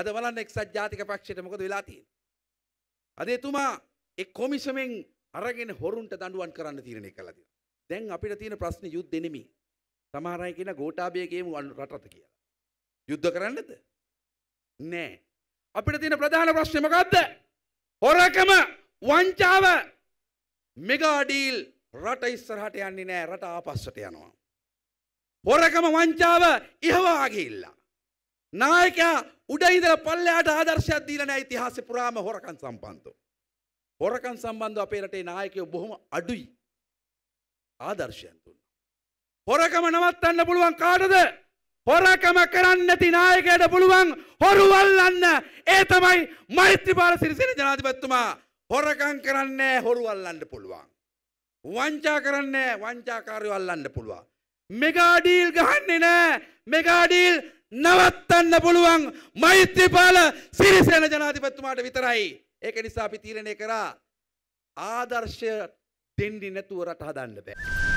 අද බලන්න එක්සත් ජාතික පක්ෂයට මොකද වෙලා තියෙන්නේ? අද එතුමා ඒ කොමිසමෙන් අරගෙන හොරුන්ට දඬුවම් කරන්න තීරණය කළා තියෙනවා. දැන් අපිට තියෙන ප්‍රශ්නේ යුද්ධ නෙමෙයි. සමහර අය කියන ගෝඨාභය ගේමු රටට කියලා. යුද්ධ කරන්නද? නෑ. අපිට තියෙන ප්‍රධාන ප්‍රශ්නේ මොකද්ද? හොරකම, වංචාව, මෙගා ඩීල් රට ඉස්සරහට යන්නේ නෑ. රට ආපස්සට යනවා. හොරකම වංචාව ඉහවා ගිහිල්ලා. නායකයා උඩ ඉඳලා පල්ලෙහාට ආදර්ශයක් දීලා නැහැ ඉතිහාසෙ පුරාම හොරකම් සම්බන්ධව. හොරකම් සම්බන්ධව අපේ රටේ නායකයෝ බොහොම අඩුයි. ආදර්ශයන් දුන්නා. හොරකම නවත්තන්න පුළුවන් කාටද? හොරකම කරන්නේ නැති නායකයට පුළුවන් හොරු වල්ලන්න. ඒ තමයි මෛත්‍රීපාල සිරිසේන ජනාධිපතිතුමා. හොරකම් කරන්නේ හොරු වල්ලන්න පුළුවන්. වංචා කරන්නේ වංචාකාරයෝ අල්ලන්න පුළුවන්. මෙගා ඩීල් ගහන්නේ නැහැ. මෙගා ඩීල් නවත්තන්න පුළුවන් මෛත්‍රීපාල සිරිසේන ජනාධිපතිතුමාට විතරයි. ඒක නිසා අපි තීරණය කරා ආදර්ශය දෙන්නේ නැතුව රට හදන්න බෑ.